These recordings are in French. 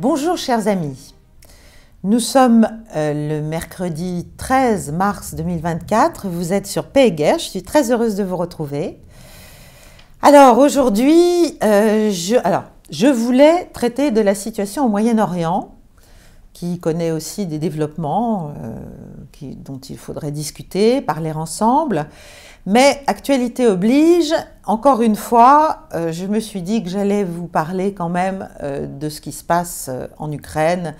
Bonjour chers amis, nous sommes euh, le mercredi 13 mars 2024, vous êtes sur et Guerre, je suis très heureuse de vous retrouver. Alors aujourd'hui, euh, alors, je voulais traiter de la situation au Moyen-Orient qui connaît aussi des développements euh, dont il faudrait discuter, parler ensemble. Mais actualité oblige, encore une fois, euh, je me suis dit que j'allais vous parler quand même euh, de ce qui se passe en Ukraine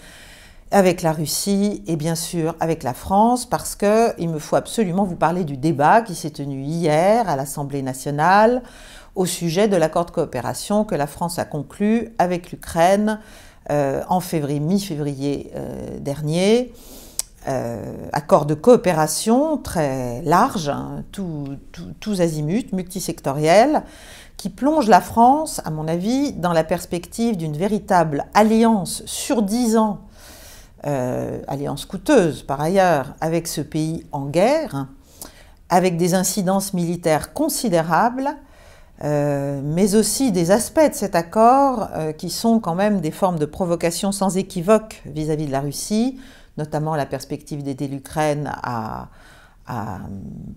avec la Russie et bien sûr avec la France parce qu'il me faut absolument vous parler du débat qui s'est tenu hier à l'Assemblée nationale au sujet de l'accord de coopération que la France a conclu avec l'Ukraine euh, en février, mi-février euh, dernier. Euh, accord de coopération très large, hein, tous azimuts, multisectoriels, qui plonge la France, à mon avis, dans la perspective d'une véritable alliance sur dix ans, alliance coûteuse par ailleurs, avec ce pays en guerre, avec des incidences militaires considérables, euh, mais aussi des aspects de cet accord euh, qui sont quand même des formes de provocation sans équivoque vis-à-vis de la Russie, notamment la perspective d'aider l'Ukraine à, à,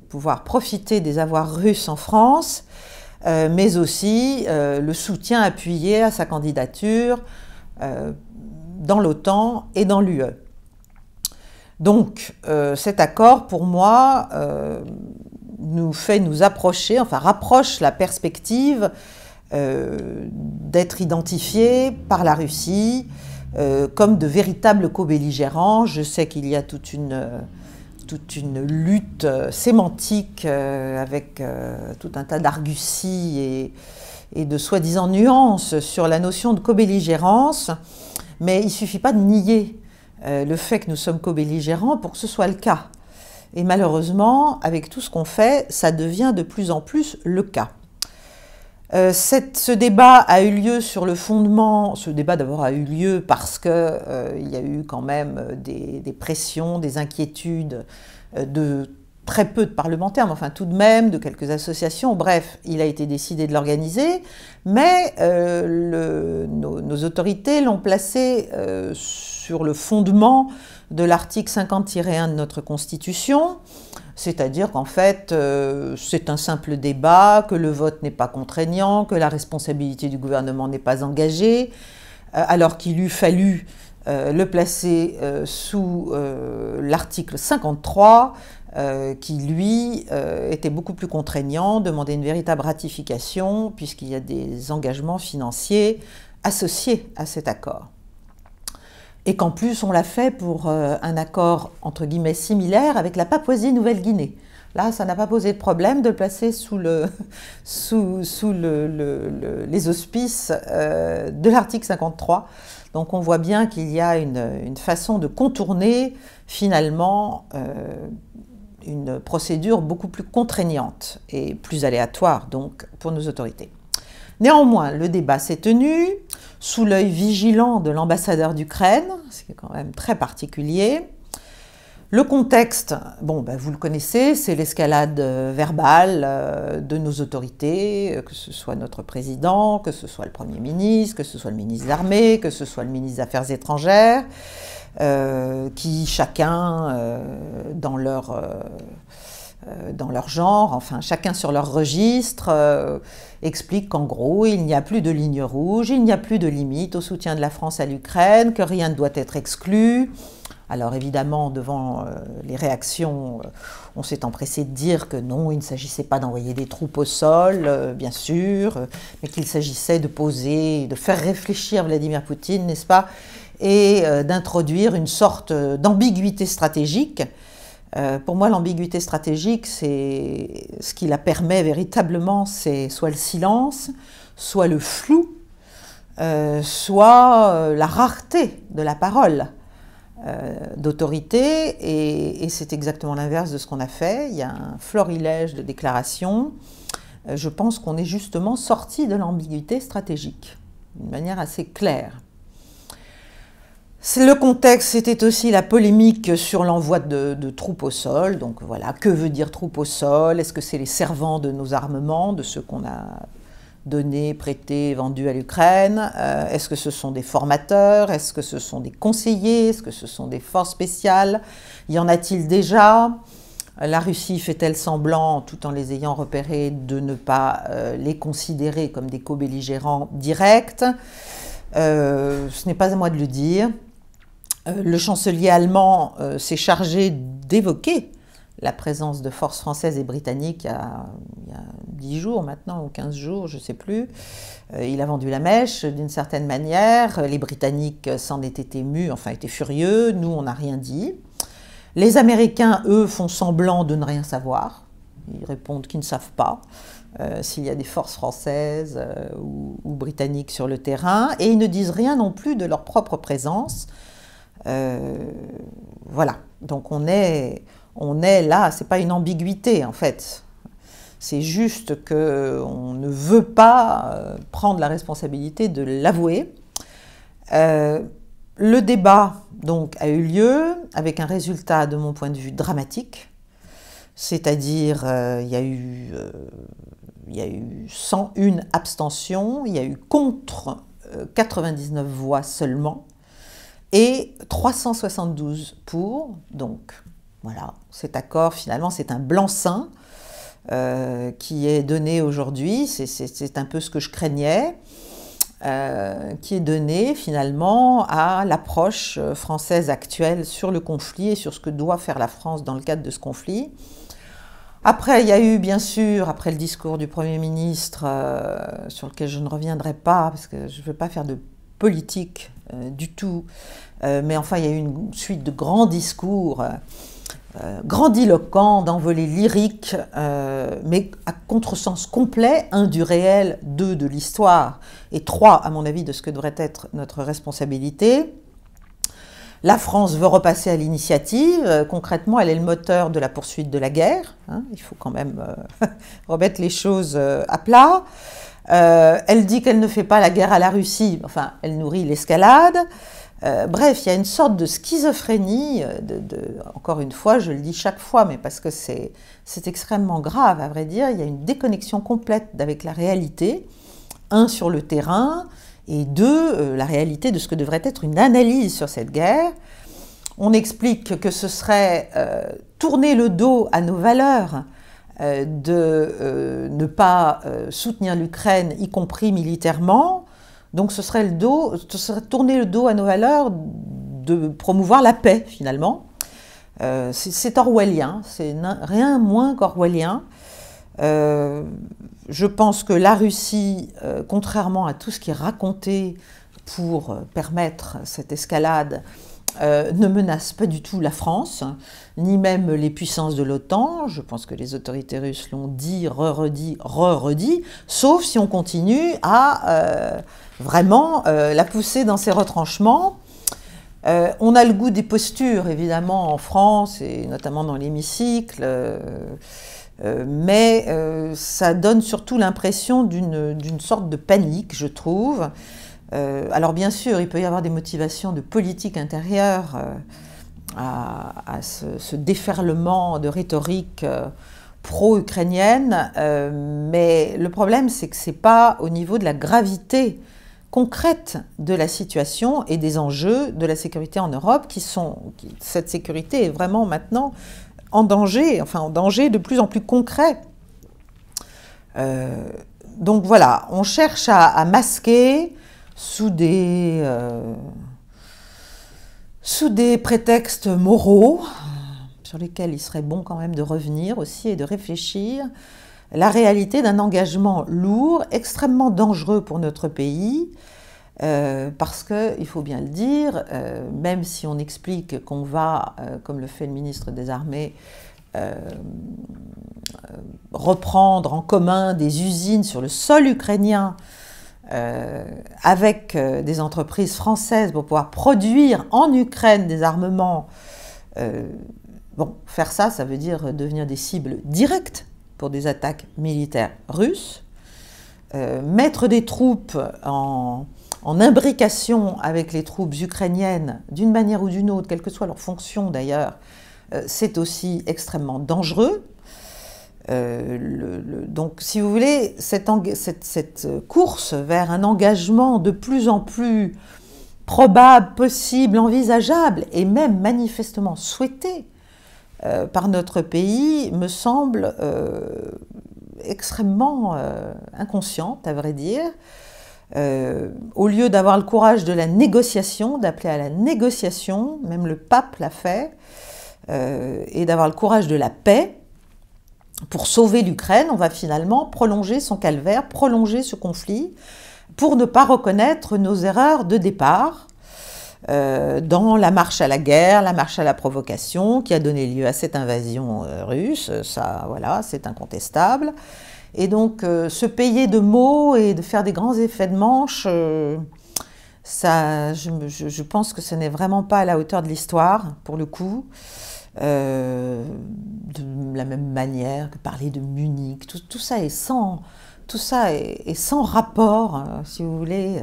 pouvoir profiter des avoirs russes en France, euh, mais aussi le soutien appuyé à sa candidature dans l'OTAN et dans l'UE. Donc cet accord, pour moi, nous fait nous approcher, enfin rapproche la perspective euh, d'être identifié par la Russie euh, comme de véritables co-belligérants. Je sais qu'il y a toute une, toute une lutte euh, sémantique avec tout un tas d'arguties et, et, de soi-disant nuances sur la notion de co-belligérance, mais il ne suffit pas de nier le fait que nous sommes co-belligérants pour que ce soit le cas. Et malheureusement, avec tout ce qu'on fait, ça devient de plus en plus le cas. Euh, ce débat a eu lieu sur le fondement, ce débat d'abord a eu lieu parce qu'il euh, il y a eu quand même des, pressions, des inquiétudes euh, de très peu de parlementaires, mais enfin tout de même de quelques associations. Bref, il a été décidé de l'organiser, mais nos, autorités l'ont placé sur le fondement de l'article 50-1 de notre Constitution, c'est-à-dire qu'en fait, euh, c'est un simple débat, que le vote n'est pas contraignant, que la responsabilité du gouvernement n'est pas engagée, euh, alors qu'il eût fallu euh, le placer sous l'article 53, qui lui était beaucoup plus contraignant, demandait une véritable ratification, puisqu'il y a des engagements financiers associés à cet accord et qu'en plus on l'a fait pour euh, un accord entre guillemets similaire avec la Papouasie-Nouvelle-Guinée. Là, ça n'a pas posé de problème de le placer sous, les auspices euh, de l'article 53. Donc on voit bien qu'il y a une, façon de contourner finalement euh, une procédure beaucoup plus contraignante et plus aléatoire donc pour nos autorités. Néanmoins, le débat s'est tenu, sous l'œil vigilant de l'ambassadeur d'Ukraine, ce qui est quand même très particulier. Le contexte, bon, ben, vous le connaissez, c'est l'escalade euh, verbale euh, de nos autorités, euh, que ce soit notre président, que ce soit le Premier ministre, que ce soit le ministre d'Armée, que ce soit le ministre des Affaires étrangères, qui chacun, dans leur... Euh, dans leur genre, enfin chacun sur leur registre, euh, explique qu'en gros, il n'y a plus de ligne rouge, il n'y a plus de limite au soutien de la France à l'Ukraine, que rien ne doit être exclu. Alors évidemment, devant euh, les réactions, on s'est empressé de dire que non, il ne s'agissait pas d'envoyer des troupes au sol, bien sûr, mais qu'il s'agissait de poser, de faire réfléchir Vladimir Poutine, n'est-ce pas, et d'introduire une sorte d'ambiguïté stratégique euh, pour moi, l'ambiguïté stratégique, c'est ce qui la permet véritablement, c'est soit le silence, soit le flou, euh, soit euh, la rareté de la parole d'autorité, et, et c'est exactement l'inverse de ce qu'on a fait. Il y a un florilège de déclarations. Je pense qu'on est justement sorti de l'ambiguïté stratégique, d'une manière assez claire. Le contexte, c'était aussi la polémique sur l'envoi de, troupes au sol. Donc voilà, que veut dire troupes au sol Est-ce que c'est les servants de nos armements, de ceux qu'on a donnés, prêtés, vendus à l'Ukraine euh, Est-ce que ce sont des formateurs Est-ce que ce sont des conseillers Est-ce que ce sont des forces spéciales Y en a-t-il déjà la Russie fait-elle semblant, tout en les ayant repérés, de ne pas euh, les considérer comme des co-belligérants directs euh, Ce n'est pas à moi de le dire. Euh, le chancelier allemand euh, s'est chargé d'évoquer la présence de forces françaises et britanniques il y, a, 10 jours maintenant, ou 15 jours, je ne sais plus. Euh, il a vendu la mèche d'une certaine manière. Les Britanniques s'en étaient émus, enfin étaient furieux. Nous, on n'a rien dit. Les Américains, eux, font semblant de ne rien savoir. Ils répondent qu'ils ne savent pas s'il y a des forces françaises ou, ou britanniques sur le terrain. Et ils ne disent rien non plus de leur propre présence euh, voilà. Donc on est, on est là, c'est pas une ambiguïté en fait. C'est juste que on ne veut pas euh, prendre la responsabilité de l'avouer. Euh, le débat donc a eu lieu avec un résultat de mon point de vue dramatique, c'est-à-dire il y a eu il y a eu 101 abstentions, il y a eu contre 99 voix seulement et 372 pour. Donc voilà, cet accord finalement c'est un blanc-seing euh, qui est donné aujourd'hui, c'est un peu ce que je craignais, euh, qui est donné finalement à l'approche euh, française actuelle sur le conflit et sur ce que doit faire la France dans le cadre de ce conflit. Après, il y a eu, bien sûr, après le discours du Premier ministre, sur lequel je ne reviendrai pas, parce que je ne veux pas faire de politique euh, du tout. Euh, mais enfin, il y a eu une suite de grands discours euh, grandiloquents, d'envolées lyriques, mais à contresens complet, un du réel, deux de l'histoire, et trois, à mon avis, de ce que devrait être notre responsabilité. La France veut repasser à l'initiative. Concrètement, elle est le moteur de la poursuite de la guerre. Hein. il faut quand même remettre les choses à plat. Euh, elle dit qu'elle ne fait pas la guerre à la Russie, enfin, elle nourrit l'escalade. Euh, bref, il y a une sorte de schizophrénie, euh, encore une fois, je le dis chaque fois, mais parce que c'est extrêmement grave, à vrai dire, il y a une déconnexion complète avec la réalité, un sur le terrain, et deux, la réalité de ce que devrait être une analyse sur cette guerre. On explique que ce serait tourner le dos à nos valeurs, euh, de euh, ne pas euh, soutenir l'Ukraine, y compris militairement. Donc ce serait, le dos, ce tourner le dos à nos valeurs de promouvoir la paix, finalement. c'est orwellien, c'est rien moins qu'orwellien. je pense que la Russie, contrairement à tout ce qui est raconté pour permettre cette escalade, euh, ne menace pas du tout la France, ni même les puissances de l'OTAN. Je pense que les autorités russes l'ont dit, re-redit, re-redit, sauf si on continue à euh, vraiment euh, la pousser dans ses retranchements. on a le goût des postures, évidemment, en France et notamment dans l'hémicycle, mais ça donne surtout l'impression d'une sorte de panique, je trouve, euh, alors bien sûr, il peut y avoir des motivations de politique intérieure euh, à, ce, déferlement de rhétorique euh, pro-ukrainienne, mais le problème c'est que ce n'est pas au niveau de la gravité concrète de la situation et des enjeux de la sécurité en Europe qui sont... cette sécurité est vraiment maintenant en danger, enfin en danger de plus en plus concret. donc voilà, on cherche à masquer sous euh, des prétextes moraux, euh, sur lesquels il serait bon quand même de revenir aussi et de réfléchir, la réalité d'un engagement lourd, extrêmement dangereux pour notre pays, euh, parce que, il faut bien le dire, même si on explique qu'on va, comme le fait le ministre des Armées, reprendre en commun des usines sur le sol ukrainien euh, avec euh, des entreprises françaises pour pouvoir produire en Ukraine des armements, euh, bon, faire ça, ça veut dire devenir des cibles directes pour des attaques militaires russes, mettre des troupes en, en, imbrication avec les troupes ukrainiennes d'une manière ou d'une autre, quelle que soit leur fonction d'ailleurs, c'est aussi extrêmement dangereux. Euh, donc, si vous voulez, cette, euh, course vers un engagement de plus en plus probable, possible, envisageable et même manifestement souhaité euh, par notre pays me semble extrêmement inconsciente, à vrai dire. au lieu d'avoir le courage de la négociation, d'appeler à la négociation, même le pape l'a fait, et d'avoir le courage de la paix, pour sauver l'Ukraine, on va finalement prolonger son calvaire, prolonger ce conflit, pour ne pas reconnaître nos erreurs de départ euh, dans la marche à la guerre, la marche à la provocation, qui a donné lieu à cette invasion euh, russe. Ça, voilà, c'est incontestable. Et donc, euh, se payer de mots et de faire des grands effets de manche, ça, je, pense que ce n'est vraiment pas à la hauteur de l'histoire, pour le coup. Euh, de la même manière que parler de Munich. Tout, ça est sans, tout ça est, sans rapport, hein, si vous voulez.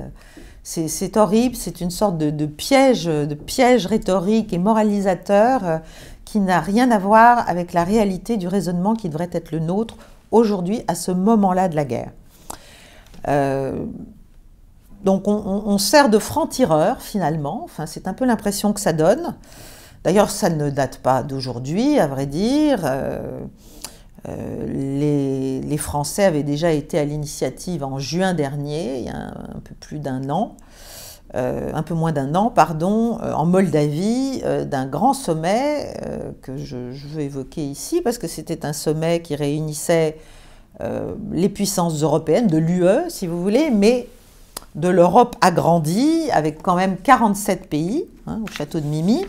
C'est horrible, c'est une sorte de, piège, de piège rhétorique et moralisateur euh, qui n'a rien à voir avec la réalité du raisonnement qui devrait être le nôtre aujourd'hui, à ce moment-là de la guerre. Euh, donc on, on, sert de franc-tireur finalement, enfin, c'est un peu l'impression que ça donne. D'ailleurs, ça ne date pas d'aujourd'hui, à vrai dire. Euh, euh, les, Français avaient déjà été à l'initiative en juin dernier, il y a un, peu plus d'un an, euh, un peu moins d'un an, pardon, en Moldavie, d'un grand sommet que je, veux évoquer ici, parce que c'était un sommet qui réunissait les puissances européennes, de l'UE si vous voulez, mais de l'Europe agrandie, avec quand même 47 pays, hein, au château de Mimi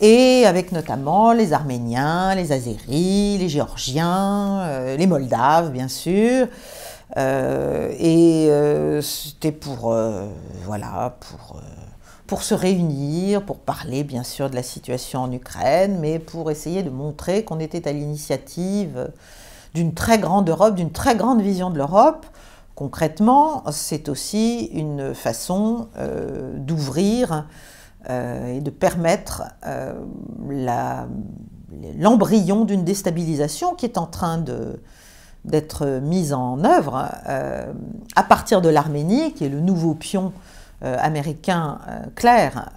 et avec notamment les Arméniens, les Azéris, les Géorgiens, euh, les Moldaves bien sûr. Euh, et euh, c'était pour, voilà, pour, pour se réunir, pour parler bien sûr de la situation en Ukraine, mais pour essayer de montrer qu'on était à l'initiative d'une très grande Europe, d'une très grande vision de l'Europe. Concrètement, c'est aussi une façon d'ouvrir euh, et de permettre euh, l'embryon d'une déstabilisation qui est en train d'être mise en œuvre euh, à partir de l'Arménie, qui est le nouveau pion américain clair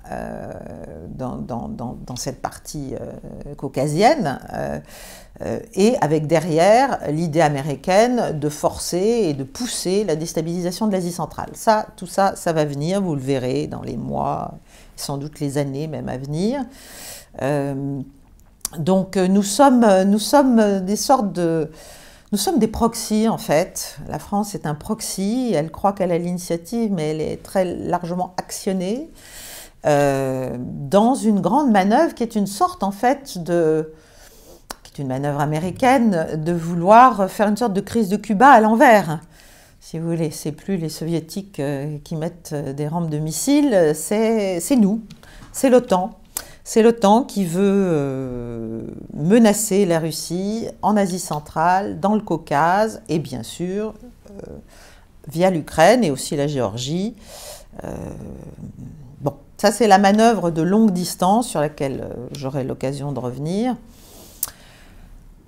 dans, cette partie euh, caucasienne, euh, euh, et avec derrière l'idée américaine de forcer et de pousser la déstabilisation de l'Asie centrale. Ça, tout ça, ça va venir, vous le verrez dans les mois, sans doute les années même à venir. donc nous sommes, nous sommes des sortes de... Nous sommes des proxys en fait. La France est un proxy, elle croit qu'elle a l'initiative, mais elle est très largement actionnée. Euh, dans une grande manœuvre qui est une sorte en fait de qui est une manœuvre américaine de vouloir faire une sorte de crise de Cuba à l'envers. Si vous voulez, c'est plus les soviétiques euh, qui mettent euh, des rampes de missiles, c'est nous, c'est l'OTAN. C'est l'OTAN qui veut menacer la Russie en Asie centrale, dans le Caucase et bien sûr via l'Ukraine et aussi la Géorgie. Ça, c'est la manœuvre de longue distance sur laquelle euh, j'aurai l'occasion de revenir.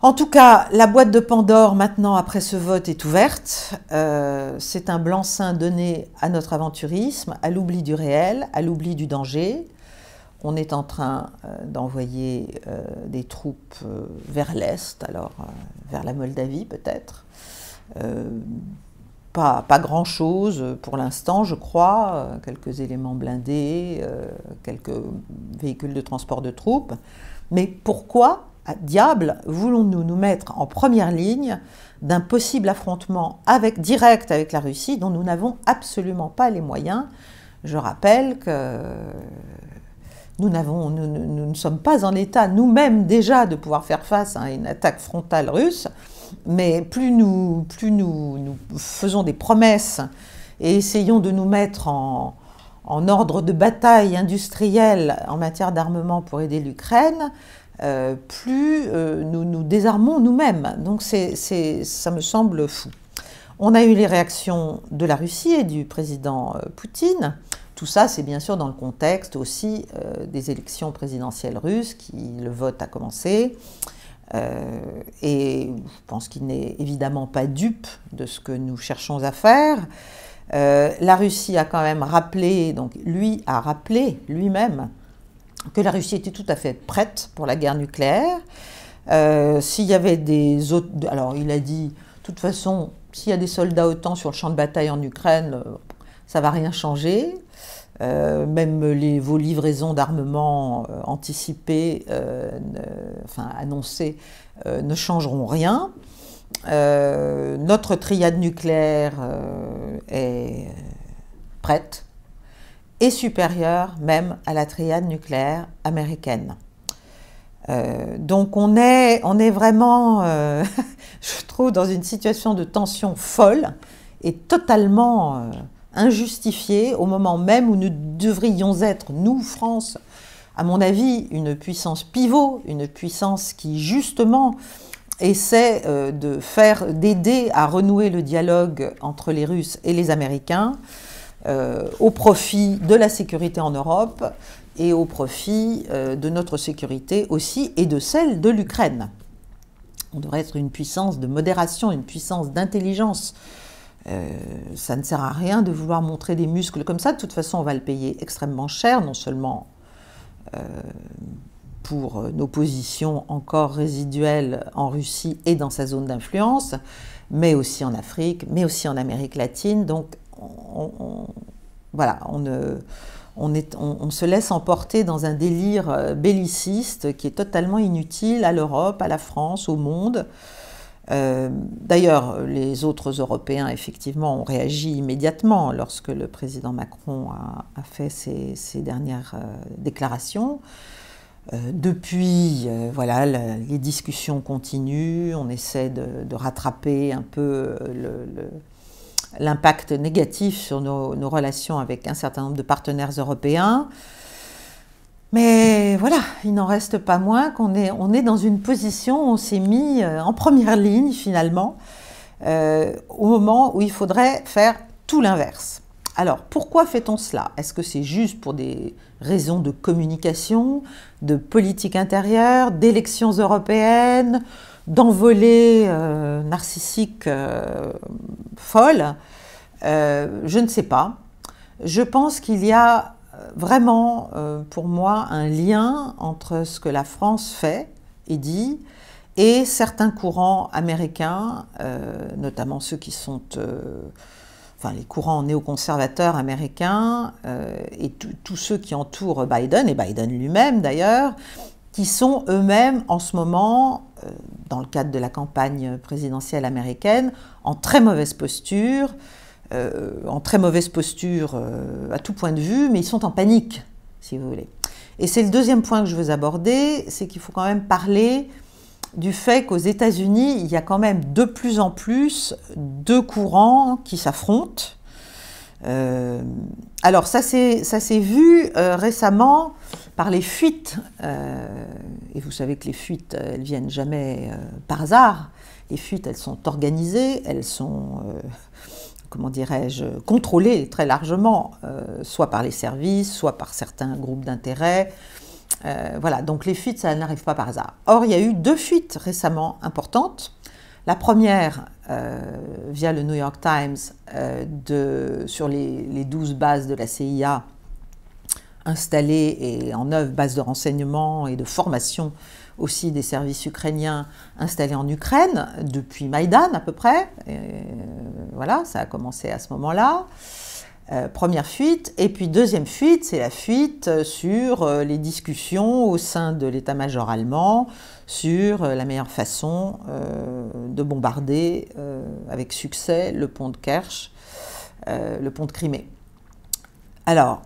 En tout cas, la boîte de Pandore, maintenant, après ce vote, est ouverte. Euh, c'est un blanc-seing donné à notre aventurisme, à l'oubli du réel, à l'oubli du danger. On est en train euh, d'envoyer des troupes vers l'Est, alors vers la Moldavie peut-être, pas, grand-chose euh, pour l'instant, je crois, euh, quelques éléments blindés, euh, quelques véhicules de transport de troupes. Mais pourquoi, diable, voulons-nous nous mettre en première ligne d'un possible affrontement avec, direct avec la Russie dont nous n'avons absolument pas les moyens Je rappelle que nous, nous ne sommes pas en état nous-mêmes déjà de pouvoir faire face à une attaque frontale russe. Mais plus nous, plus nous, nous faisons des promesses et essayons de nous mettre en, en ordre de bataille industrielle en matière d'armement pour aider l'Ukraine, euh, plus euh, nous nous désarmons nous-mêmes. Donc c'est, ça me semble fou. On a eu les réactions de la Russie et du président euh, Poutine. Tout ça, c'est bien sûr dans le contexte aussi des élections présidentielles russes, qui le vote a commencé, euh, et je pense qu'il n'est évidemment pas dupe de ce que nous cherchons à faire. Euh, la Russie a quand même rappelé, donc lui a rappelé lui-même que la Russie était tout à fait prête pour la guerre nucléaire. Euh, s'il y avait des autres, alors il a dit, de toute façon, s'il y a des soldats OTAN sur le champ de bataille en Ukraine, ça va rien changer. Euh, même vos livraisons d'armement euh, anticipées, euh, enfin annoncées, ne changeront rien. notre triade nucléaire est prête et supérieure même à la triade nucléaire américaine. donc on est, on est vraiment, je trouve, dans une situation de tension folle et totalement injustifiée au moment même où nous devrions être, nous, France, à mon avis, une puissance pivot, une puissance qui justement essaie euh, de faire, d'aider à renouer le dialogue entre les Russes et les Américains euh, au profit de la sécurité en Europe et au profit euh, de notre sécurité aussi et de celle de l'Ukraine. On devrait être une puissance de modération, une puissance d'intelligence euh, ça ne sert à rien de vouloir montrer des muscles comme ça. De toute façon, on va le payer extrêmement cher, non seulement euh, pour euh, nos positions encore résiduelles en Russie et dans sa zone d'influence, mais aussi en Afrique, mais aussi en Amérique latine. Donc, voilà, on, se laisse emporter dans un délire belliciste qui est totalement inutile à l'Europe, à la France, au monde. Euh, d'ailleurs, les autres Européens, effectivement, ont réagi immédiatement lorsque le président Macron a, fait ses, dernières euh, déclarations. Euh, depuis, voilà, les discussions continuent, on essaie de, rattraper un peu l'impact négatif sur nos, relations avec un certain nombre de partenaires européens. Mais voilà, il n'en reste pas moins qu'on est, on est dans une position où on s'est mis euh, en première ligne finalement, euh, au moment où il faudrait faire tout l'inverse. Alors, pourquoi fait-on cela Est-ce que c'est juste pour des raisons de communication, de politique intérieure, d'élections européennes, d'envolées euh, narcissiques folles Je ne sais pas. Je pense qu'il y a euh, vraiment euh, pour moi un lien entre ce que la France fait et dit et certains courants américains, euh, notamment ceux qui sont enfin les courants néoconservateurs américains et tous ceux qui entourent Biden, et Biden lui-même d'ailleurs, qui sont eux-mêmes en ce moment, dans le cadre de la campagne présidentielle américaine, en très mauvaise posture, euh, en très mauvaise posture euh, à tout point de vue, mais ils sont en panique, si vous voulez. Et c'est le deuxième point que je veux aborder, c'est qu'il faut quand même parler du fait qu'aux États-Unis, il y a quand même de plus en plus deux courants qui s'affrontent. Euh, alors ça s'est vu récemment par les fuites, et vous savez que les fuites, elles viennent jamais par hasard, les fuites, elles sont organisées, elles sont comment dirais-je, contrôlée très largement, euh, soit par les services, soit par certains groupes d'intérêt. Euh, voilà, donc les fuites, ça n'arrive pas par hasard. Or, il y a eu deux fuites récemment importantes. La première, euh, via le New York Times, sur les, les, 12 bases de la CIA installées et en œuvre, bases de renseignement et de formation aussi des services ukrainiens installés en Ukraine depuis Maïdan à peu près, voilà, ça a commencé à ce moment-là. Euh, première fuite, et puis deuxième fuite, c'est la fuite euh, sur euh, les discussions au sein de l'état-major allemand sur la meilleure façon de bombarder avec succès le pont de Kerch, le pont de Crimée. Alors,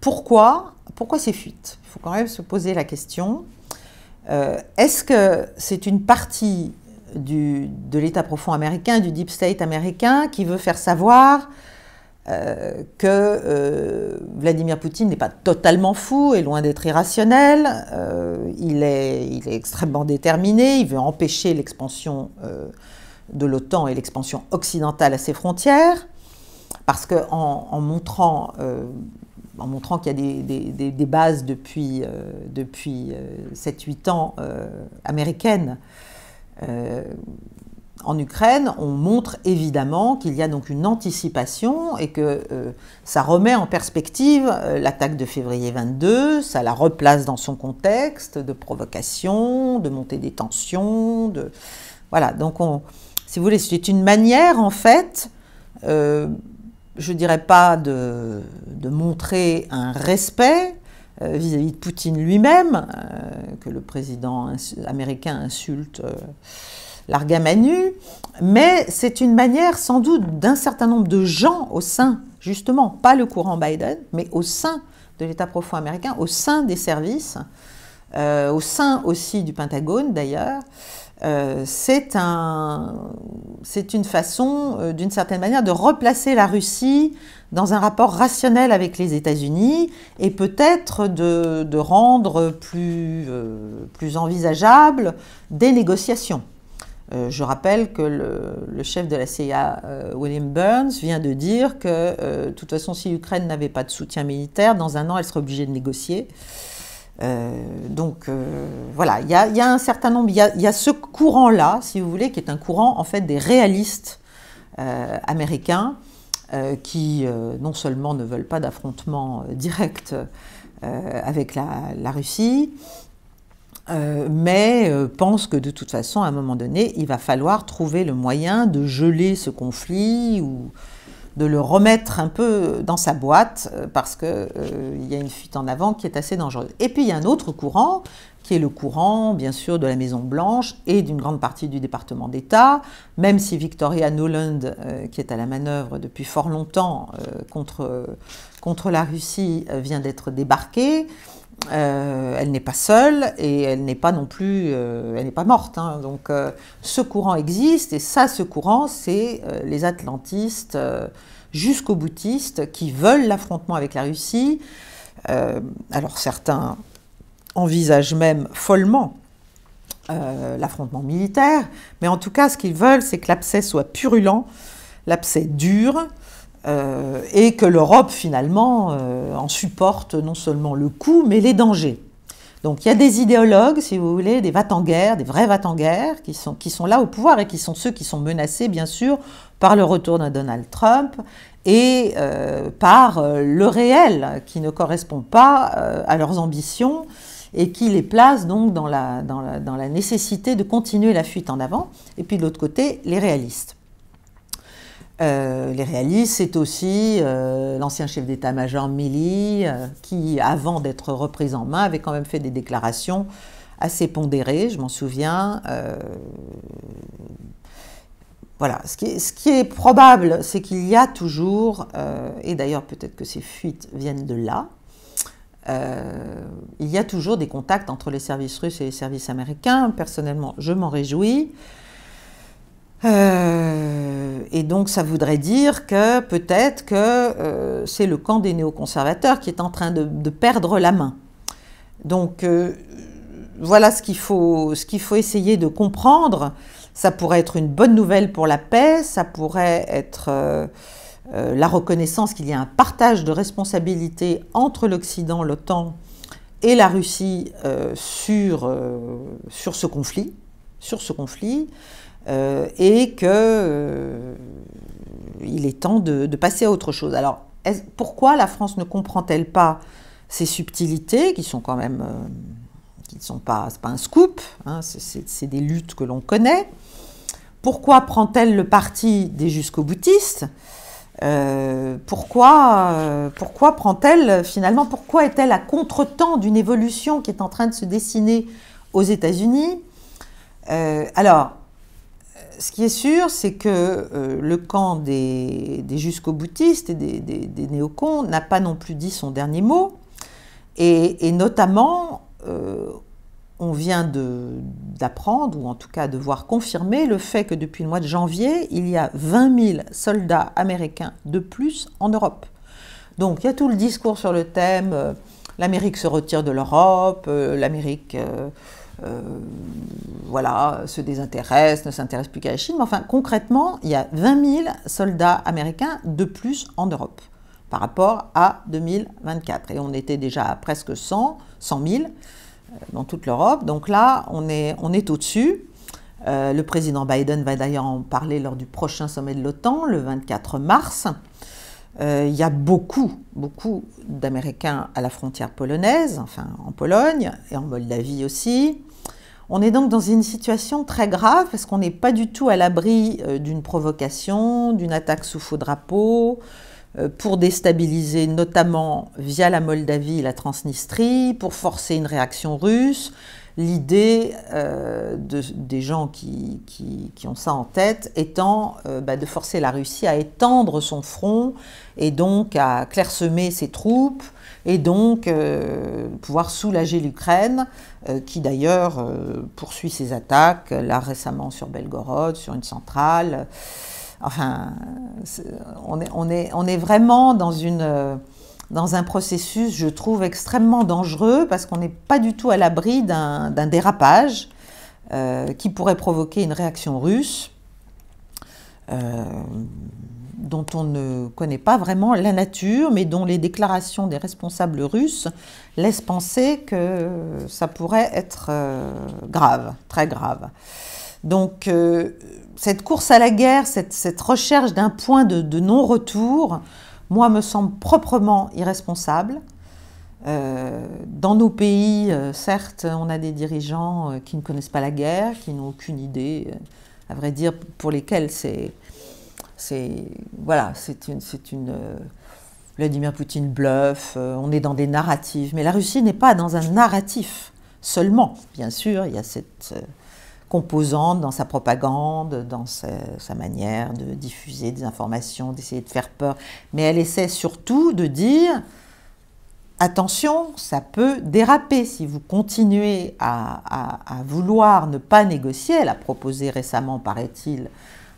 pourquoi, pourquoi ces fuites Il faut quand même se poser la question. Est-ce que c'est une partie de l'État profond américain, du deep state américain, qui veut faire savoir euh, que euh, Vladimir Poutine n'est pas totalement fou et loin d'être irrationnel. Euh, il, est, extrêmement déterminé, il veut empêcher l'expansion de l'OTAN et l'expansion occidentale à ses frontières, parce qu'en en, montrant... en montrant qu'il y a des, bases depuis, depuis 7-8 ans américaines euh, en Ukraine, on montre évidemment qu'il y a donc une anticipation et que euh, ça remet en perspective euh, l'attaque de février 22, ça la replace dans son contexte de provocation, de montée des tensions, de voilà. Donc, on, si vous voulez, c'est une manière en fait, je dirais pas de montrer un respect, euh, vis-à-vis de Poutine lui-même, euh, que le président américain insulte euh, l'argamanu, nu, mais c'est une manière sans doute d'un certain nombre de gens au sein, justement, pas le courant Biden, mais au sein de l'État profond américain, au sein des services, au sein aussi du Pentagone d'ailleurs, euh, c'est une façon, euh, d'une certaine manière, de replacer la Russie dans un rapport rationnel avec les États-Unis et peut-être de, rendre euh, plus, envisageable des négociations. je rappelle que le, le, chef de la CIA, William Burns, vient de dire que, de toute façon, si l'Ukraine n'avait pas de soutien militaire, dans un an, elle serait obligée de négocier. Euh, donc euh, voilà, il y a, un certain nombre, il y, a, ce courant-là, si vous voulez, qui est un courant en fait des réalistes euh, américains qui non seulement ne veulent pas d'affrontement direct avec la, Russie, mais pensent que de toute façon, à un moment donné, il va falloir trouver le moyen de geler ce conflit ou de le remettre un peu dans sa boîte euh, parce qu'il euh, il y a une fuite en avant qui est assez dangereuse. Et puis il y a un autre courant qui est le courant, bien sûr, de la Maison Blanche et d'une grande partie du département d'État, même si Victoria Nuland, euh, qui est à la manœuvre depuis fort longtemps contre, contre la Russie, vient d'être débarquée. Euh, elle n'est pas seule et elle n'est pas non plus, euh, elle n'est pas morte. Hein. Donc euh, ce courant existe et ça, ce courant, c'est les atlantistes jusqu'aux boutistes qui veulent l'affrontement avec la Russie. alors certains envisagent même follement l'affrontement militaire, mais en tout cas, ce qu'ils veulent, c'est que l'abcès soit purulent, l'abcès dur, euh, et que l'Europe finalement euh, en supporte non seulement le coût, mais les dangers. Donc il y a des idéologues, si vous voulez, des vat- en guerre des vrais vat en guerre qui sont, qui sont là au pouvoir et qui sont ceux qui sont menacés, bien sûr, par le retour d'un Donald Trump et euh, par le réel qui ne correspond pas à leurs ambitions et qui les place donc dans la, dans la nécessité de continuer la fuite en avant. Et puis de l'autre côté, les réalistes. Euh, les réalistes, c'est aussi euh, l'ancien chef d'état-major Milly, euh, qui, avant d'être repris en main, avait quand même fait des déclarations assez pondérées, je m'en souviens. voilà, ce qui est probable, c'est qu'il y a toujours, et d'ailleurs peut-être que ces fuites viennent de là, il y a toujours des contacts entre les services russes et les services américains. Personnellement, je m'en réjouis. Euh, et donc ça voudrait dire que peut-être que euh, c'est le camp des néoconservateurs qui est en train de, perdre la main. Donc euh, voilà ce qu'il faut, faut, essayer de comprendre. Ça pourrait être une bonne nouvelle pour la paix, ça pourrait être la reconnaissance qu'il y a un partage de responsabilités entre l'Occident, l'OTAN et la Russie sur, sur ce conflit. Sur ce conflit euh, et que euh, il est temps de, passer à autre chose. Alors, pourquoi la France ne comprend-elle pas ces subtilités qui sont quand même, euh, qui ne sont pas, pas un scoop, hein, c'est des luttes que l'on connaît. Pourquoi prend-elle le parti des jusqu'au boutistes Pourquoi, pourquoi prend-elle finalement Pourquoi est-elle à contretemps d'une évolution qui est en train de se dessiner aux États-Unis Alors, euh, ce qui est sûr, c'est que euh, le camp des, des jusqu'au boutistes et des, néocons n'a pas non plus dit son dernier mot. Et, notamment, euh, on vient d'apprendre, ou en tout cas de voir confirmer, le fait que depuis le mois de janvier, il y a 20 000 soldats américains de plus en Europe. Donc il y a tout le discours sur le thème, l'Amérique se retire de l'Europe, l'Amérique euh, voilà, se désintéressent, ne s'intéressent plus qu'à la Chine. Mais enfin, concrètement, il y a 20 000 soldats américains de plus en Europe par rapport à 2024. Et on était déjà à presque 100, 000 euh, dans toute l'Europe. Donc là, on est, on au-dessus. Euh, le président Biden va d'ailleurs en parler lors du prochain sommet de l'OTAN, le 24 mars. Euh, il y a beaucoup, beaucoup d'Américains à la frontière polonaise, enfin en Pologne et en Moldavie aussi. On est donc dans une situation très grave parce qu'on n'est pas du tout à l'abri euh, d'une provocation, d'une attaque sous faux drapeau, euh, pour déstabiliser notamment via la Moldavie la Transnistrie, pour forcer une réaction russe. L'idée euh, des gens qui, ont ça en tête étant euh, bah, de forcer la Russie à étendre son front et donc à clairsemer ses troupes et donc euh, pouvoir soulager l'Ukraine qui d'ailleurs poursuit ses attaques là récemment sur Belgorod, sur une centrale. Enfin, on, est, on, est, on, est, vraiment dans une dans un processus, je trouve, extrêmement dangereux parce qu'on n'est pas du tout à l'abri d'un dérapage euh, qui pourrait provoquer une réaction russe euh, dont on ne connaît pas vraiment la nature, mais dont les déclarations des responsables russes laissent penser que ça pourrait être euh, grave, très grave. Donc cette course à la guerre, cette, recherche d'un point de non-retour, moi, me semble proprement irresponsable. Euh, dans nos pays, euh, certes, on a des dirigeants euh, qui ne connaissent pas la guerre, qui n'ont aucune idée, à vrai dire, pour lesquels c'est. Voilà, c'est une. une Vladimir Poutine bluff, on est dans des narratifs. Mais la Russie n'est pas dans un narratif seulement. Bien sûr, il y a cette composante dans sa propagande, dans sa, manière de diffuser des informations, d'essayer de faire peur. Mais elle essaie surtout de dire attention, ça peut déraper. Si vous continuez à, vouloir ne pas négocier, elle a proposé récemment, paraît-il,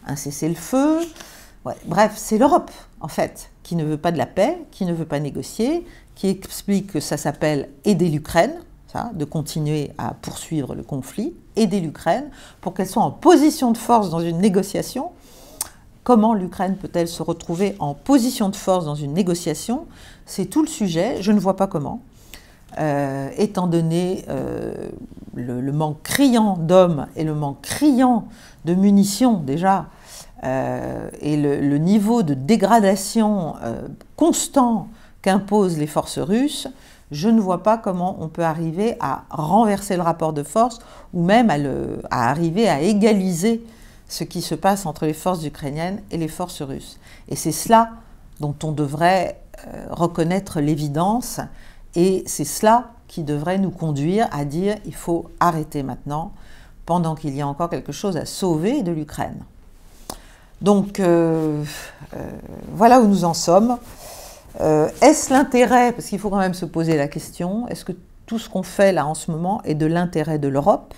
un cessez-le-feu. Ouais, bref, c'est l'Europe, en fait, qui ne veut pas de la paix, qui ne veut pas négocier, qui explique que ça s'appelle aider l'Ukraine, de continuer à poursuivre le conflit, aider l'Ukraine pour qu'elle soit en position de force dans une négociation. Comment l'Ukraine peut-elle se retrouver en position de force dans une négociation C'est tout le sujet, je ne vois pas comment. Euh, étant donné euh, le, manque criant d'hommes et le manque criant de munitions déjà, euh, et le, niveau de dégradation constant qu'imposent les forces russes, je ne vois pas comment on peut arriver à renverser le rapport de force ou même à, arriver à égaliser ce qui se passe entre les forces ukrainiennes et les forces russes. Et c'est cela dont on devrait euh, reconnaître l'évidence et c'est cela qui devrait nous conduire à dire il faut arrêter maintenant pendant qu'il y a encore quelque chose à sauver de l'Ukraine. Donc euh, euh, voilà où nous en sommes. Euh, est-ce l'intérêt, parce qu'il faut quand même se poser la question, est-ce que tout ce qu'on fait là en ce moment est de l'intérêt de l'Europe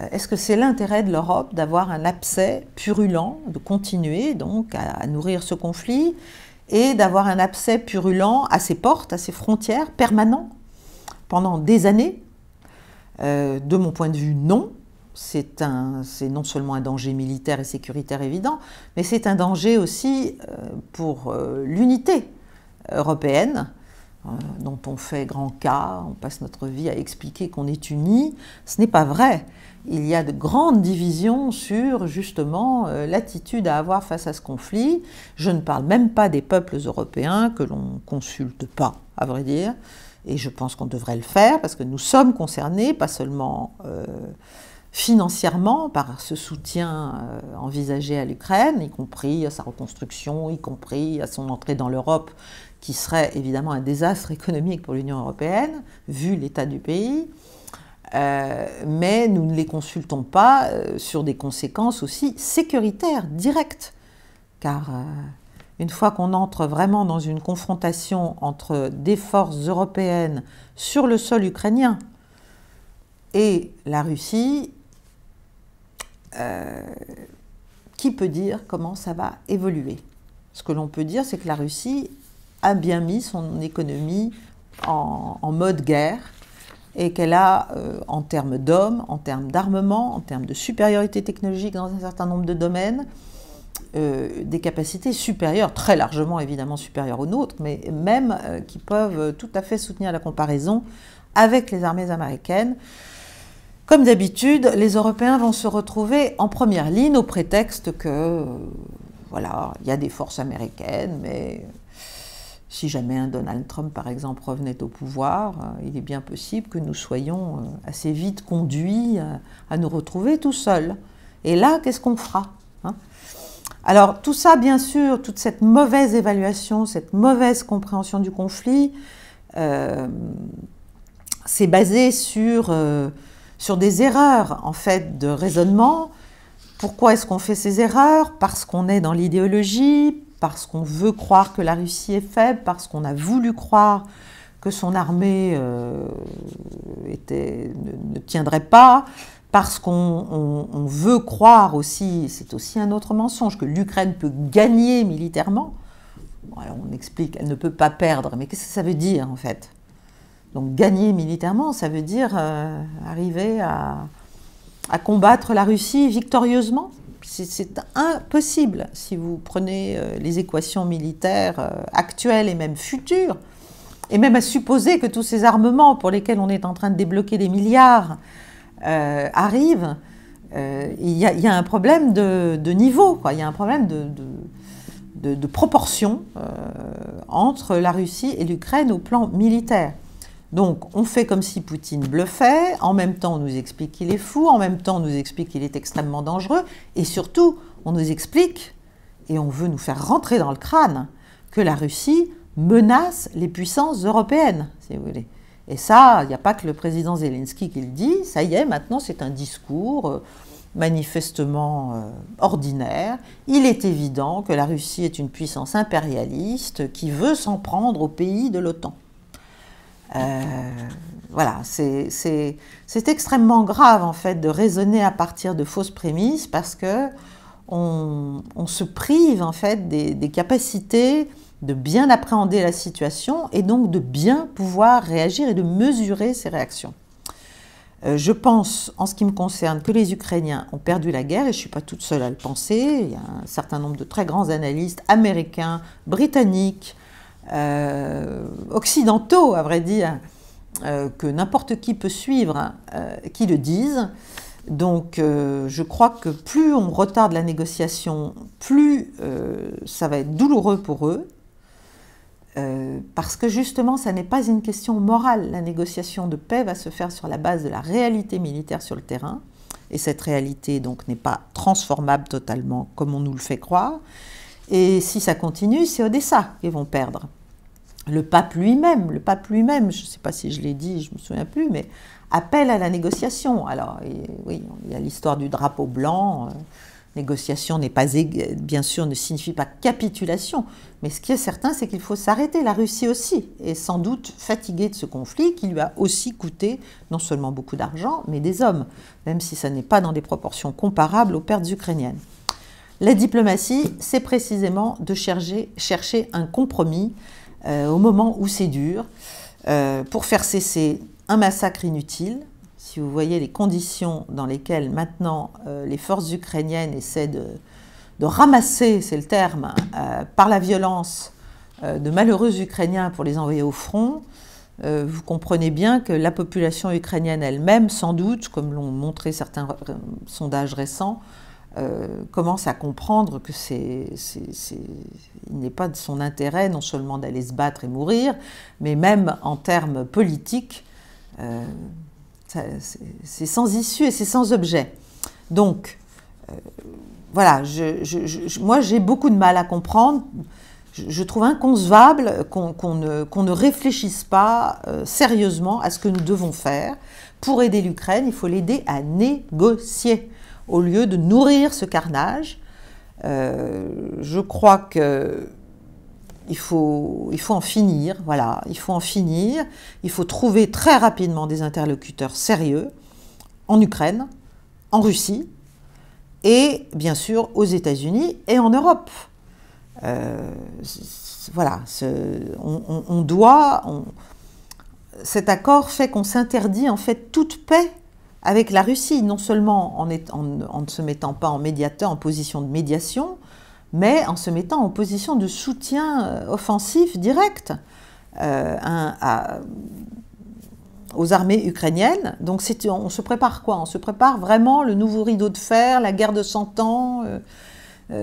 euh, Est-ce que c'est l'intérêt de l'Europe d'avoir un abcès purulent, de continuer donc à nourrir ce conflit et d'avoir un abcès purulent à ses portes, à ses frontières, permanent, pendant des années euh, De mon point de vue, non. C'est non seulement un danger militaire et sécuritaire évident, mais c'est un danger aussi pour l'unité européenne, euh, dont on fait grand cas, on passe notre vie à expliquer qu'on est unis. Ce n'est pas vrai. Il y a de grandes divisions sur justement euh, l'attitude à avoir face à ce conflit. Je ne parle même pas des peuples européens que l'on consulte pas, à vrai dire. Et je pense qu'on devrait le faire parce que nous sommes concernés, pas seulement euh, financièrement par ce soutien envisagé à l'Ukraine, y compris à sa reconstruction, y compris à son entrée dans l'Europe, qui serait évidemment un désastre économique pour l'Union européenne, vu l'état du pays. Euh, mais nous ne les consultons pas euh, sur des conséquences aussi sécuritaires, directes. Car euh, une fois qu'on entre vraiment dans une confrontation entre des forces européennes sur le sol ukrainien et la Russie, qui peut dire comment ça va évoluer Ce que l'on peut dire, c'est que la Russie a bien mis son économie en, mode guerre et qu'elle a, euh, en termes d'hommes, en termes d'armement, en termes de supériorité technologique dans un certain nombre de domaines, euh, des capacités supérieures, très largement évidemment supérieures aux nôtres, mais même euh, qui peuvent tout à fait soutenir la comparaison avec les armées américaines. Comme d'habitude, les Européens vont se retrouver en première ligne au prétexte que, voilà, il y a des forces américaines, mais si jamais un Donald Trump, par exemple, revenait au pouvoir, euh, il est bien possible que nous soyons euh, assez vite conduits euh, à nous retrouver tout seuls. Et là, qu'est-ce qu'on fera hein Alors, tout ça, bien sûr, toute cette mauvaise évaluation, cette mauvaise compréhension du conflit, c'est basé sur, sur des erreurs, en fait, de raisonnement. Pourquoi est-ce qu'on fait ces erreurs Parce qu'on est dans l'idéologie, parce qu'on veut croire que la Russie est faible, parce qu'on a voulu croire que son armée euh, ne, tiendrait pas, parce qu'on veut croire aussi, c'est aussi un autre mensonge, que l'Ukraine peut gagner militairement. on explique, elle ne peut pas perdre, mais qu'est-ce que ça veut dire en fait Donc gagner militairement, ça veut dire euh, arriver à combattre la Russie victorieusement c'est impossible si vous prenez euh, les équations militaires euh, actuelles et même futures, et même à supposer que tous ces armements pour lesquels on est en train de débloquer des milliards euh, arrivent, il y, a un problème de, niveau, il y a un problème de, proportion entre la Russie et l'Ukraine au plan militaire. Donc on fait comme si Poutine bluffait, en même temps on nous explique qu'il est fou, en même temps on nous explique qu'il est extrêmement dangereux, et surtout on nous explique, et on veut nous faire rentrer dans le crâne, que la Russie menace les puissances européennes, si vous voulez. Et ça, il n'y a pas que le président Zelensky qui le dit, ça y est, maintenant c'est un discours euh, manifestement euh, ordinaire. Il est évident que la Russie est une puissance impérialiste qui veut s'en prendre aux pays de l'OTAN. Euh, voilà, c'est extrêmement grave en fait de raisonner à partir de fausses prémices parce que on, on se prive en fait des, des, capacités de bien appréhender la situation et donc de bien pouvoir réagir et de mesurer ses réactions. Euh, je pense, en ce qui me concerne, que les Ukrainiens ont perdu la guerre, et je ne suis pas toute seule à le penser. Il y a un certain nombre de très grands analystes américains, britanniques, euh, occidentaux, à vrai dire, euh, que n'importe qui peut suivre, euh, qui le disent. Donc je crois que plus on retarde la négociation, plus ça va être douloureux pour eux, parce que justement, ça n'est pas une question morale. La négociation de paix va se faire sur la base de la réalité militaire sur le terrain, et cette réalité donc n'est pas transformable totalement comme on nous le fait croire. Et si ça continue, c'est Odessa qu'ils vont perdre. Le pape lui-même, le pape lui-même, je ne sais pas si je l'ai dit, je ne me souviens plus, mais appelle à la négociation. Alors, oui, il y a l'histoire du drapeau blanc. Euh, négociation n'est pas, bien sûr, ne signifie pas capitulation, mais ce qui est certain, c'est qu'il faut s'arrêter. La Russie aussi est sans doute fatiguée de ce conflit qui lui a aussi coûté non seulement beaucoup d'argent, mais des hommes, même si ça n'est pas dans des proportions comparables aux pertes ukrainiennes. La diplomatie, c'est précisément de chercher, un compromis euh, au moment où c'est dur, euh, pour faire cesser un massacre inutile. Si vous voyez les conditions dans lesquelles maintenant euh, les forces ukrainiennes essaient de ramasser, c'est le terme, par la violence de malheureux Ukrainiens pour les envoyer au front, vous comprenez bien que la population ukrainienne elle-même, sans doute, comme l'ont montré certains sondages récents, euh, commence à comprendre que c'est, il n'est pas de son intérêt non seulement d'aller se battre et mourir, mais même en termes politiques, euh, c'est sans issue et c'est sans objet. Donc, euh, voilà, moi j'ai beaucoup de mal à comprendre. Je trouve inconcevable qu'on ne, réfléchisse pas sérieusement à ce que nous devons faire. Pour aider l'Ukraine, il faut l'aider à négocier au lieu de nourrir ce carnage. Euh, je crois que il faut, il faut en finir, voilà, il faut en finir, il faut trouver très rapidement des interlocuteurs sérieux en Ukraine, en Russie et bien sûr aux États-Unis et en Europe. Euh, voilà, on, doit, cet accord fait qu'on s'interdit en fait toute paix avec la Russie, non seulement en, ne se mettant pas en médiateur, en position de médiation, mais en se mettant en position de soutien euh, offensif direct euh, aux armées ukrainiennes. Donc on se prépare quoi On se prépare vraiment le nouveau rideau de fer, la guerre de 100 ans. Euh,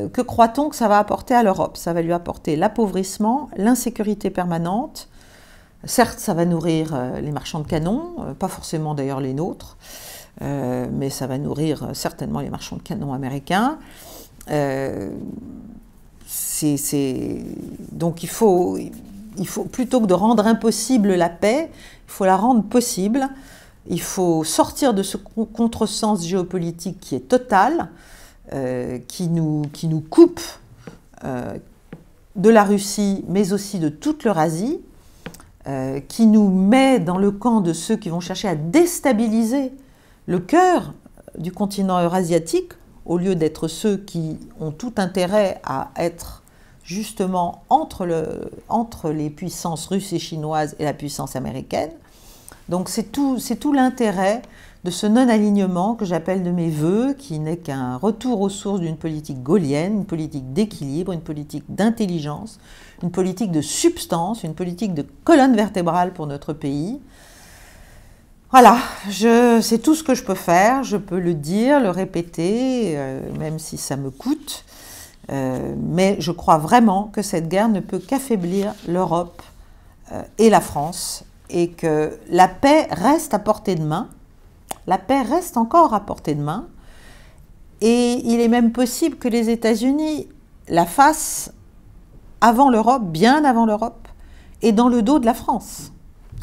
que croit-on que ça va apporter à l'Europe Ça va lui apporter l'appauvrissement, l'insécurité permanente, Certes, ça va nourrir euh, les marchands de canons, euh, pas forcément d'ailleurs les nôtres, euh, mais ça va nourrir certainement les marchands de canons américains. Donc il faut, plutôt que de rendre impossible la paix, il faut la rendre possible. Il faut sortir de ce contresens géopolitique qui est total, qui nous coupe de la Russie, mais aussi de toute l'Eurasie, euh, qui nous met dans le camp de ceux qui vont chercher à déstabiliser le cœur du continent eurasiatique, au lieu d'être ceux qui ont tout intérêt à être justement entre, les puissances russes et chinoises et la puissance américaine. Donc c'est tout, l'intérêt de ce non-alignement que j'appelle de mes voeux, qui n'est qu'un retour aux sources d'une politique gaulienne, une politique d'équilibre, une politique d'intelligence, une politique de substance, une politique de colonne vertébrale pour notre pays. Voilà, c'est tout ce que je peux faire, je peux le dire, le répéter, euh, même si ça me coûte. Euh, mais je crois vraiment que cette guerre ne peut qu'affaiblir l'Europe euh, et la France et que la paix reste à portée de main. La paix reste encore à portée de main. Et il est même possible que les États-Unis la fassent avant l'Europe, bien avant l'Europe, et dans le dos de la France.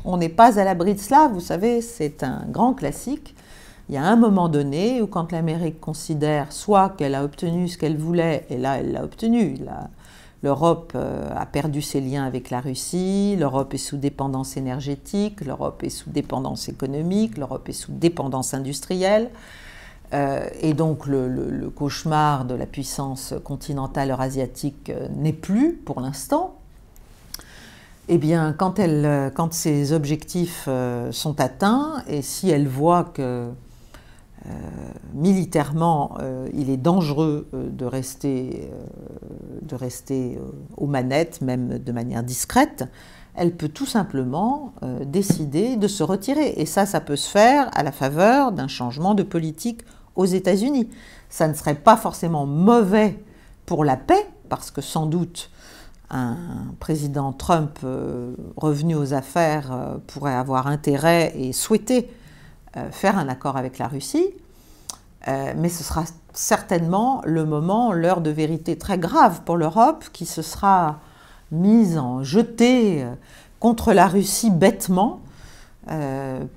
On n'est pas à l'abri de cela, vous savez, c'est un grand classique. Il y a un moment donné où quand l'Amérique considère soit qu'elle a obtenu ce qu'elle voulait, et là elle l'a obtenu, l'Europe euh, a perdu ses liens avec la Russie, l'Europe est sous dépendance énergétique, l'Europe est sous dépendance économique, l'Europe est sous dépendance industrielle, euh, et donc le, cauchemar de la puissance continentale eurasiatique euh, n'est plus pour l'instant. Eh bien, quand, elle, euh, quand ces objectifs sont atteints, et si elle voit que militairement il est dangereux de rester, de rester aux manettes, même de manière discrète, elle peut tout simplement décider de se retirer. Et ça, ça peut se faire à la faveur d'un changement de politique aux États-Unis. Ça ne serait pas forcément mauvais pour la paix, parce que sans doute un président Trump euh, revenu aux affaires euh, pourrait avoir intérêt et souhaiter euh, faire un accord avec la Russie, mais ce sera certainement le moment, l'heure de vérité très grave pour l'Europe qui se sera mise en jetée contre la Russie bêtement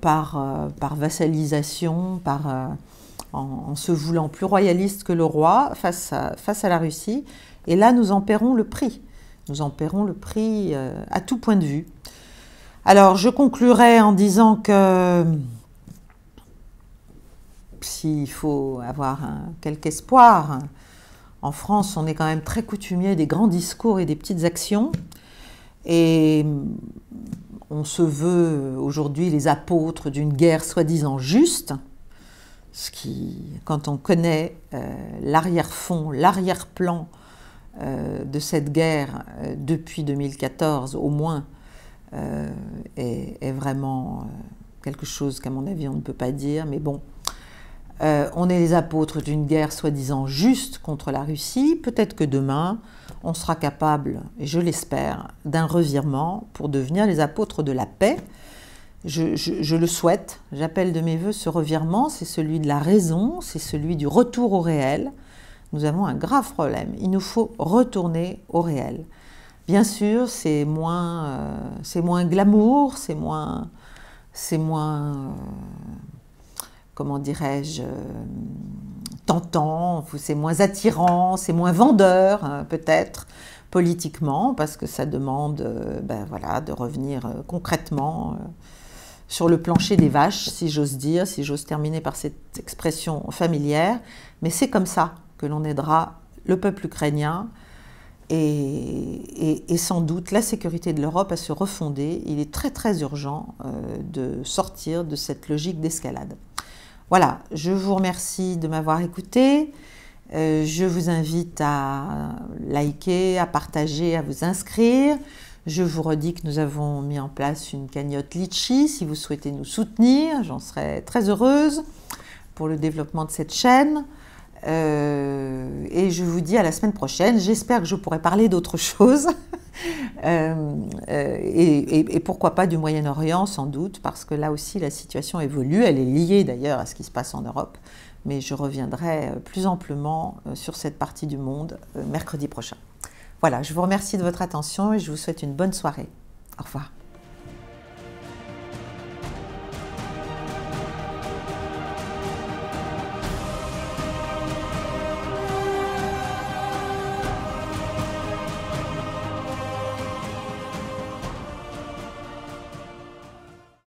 par, par vassalisation, par en, se voulant plus royaliste que le roi face à, la Russie. Et là, nous en paierons le prix. Nous en paierons le prix euh, à tout point de vue. Alors, je conclurai en disant que euh, s'il faut avoir quelque espoir, en France, on est quand même très coutumier des grands discours et des petites actions. Et euh, on se veut aujourd'hui les apôtres d'une guerre soi-disant juste ce qui, quand on connaît euh, l'arrière-fond, l'arrière-plan euh, de cette guerre euh, depuis 2014 au moins, est, vraiment quelque chose qu'à mon avis on ne peut pas dire, mais bon, on est les apôtres d'une guerre soi-disant juste contre la Russie. Peut-être que demain, on sera capable, et je l'espère, d'un revirement pour devenir les apôtres de la paix je, le souhaite, j'appelle de mes voeux ce revirement, c'est celui de la raison, c'est celui du retour au réel. Nous avons un grave problème, il nous faut retourner au réel. Bien sûr, c'est moins, euh, moins glamour, c'est moins, c'est moins, euh, comment dirais-je, euh, tentant, c'est moins attirant, c'est moins vendeur hein, peut-être politiquement parce que ça demande, ben voilà, de revenir concrètement sur le plancher des vaches, si j'ose dire, si j'ose terminer par cette expression familière. Mais c'est comme ça que l'on aidera le peuple ukrainien et, sans doute la sécurité de l'Europe à se refonder. Il est très très urgent euh, de sortir de cette logique d'escalade. Voilà, je vous remercie de m'avoir écouté. Euh, je vous invite à liker, à partager, à vous inscrire. Je vous redis que nous avons mis en place une cagnotte Litchi. Si vous souhaitez nous soutenir, j'en serai très heureuse pour le développement de cette chaîne. Euh, et je vous dis à la semaine prochaine. J'espère que je pourrai parler d'autre chose. Euh, euh, et, pourquoi pas du Moyen-Orient, sans doute, parce que là aussi la situation évolue. Elle est liée d'ailleurs à ce qui se passe en Europe. Mais je reviendrai plus amplement sur cette partie du monde mercredi prochain. Voilà, je vous remercie de votre attention et je vous souhaite une bonne soirée. Au revoir.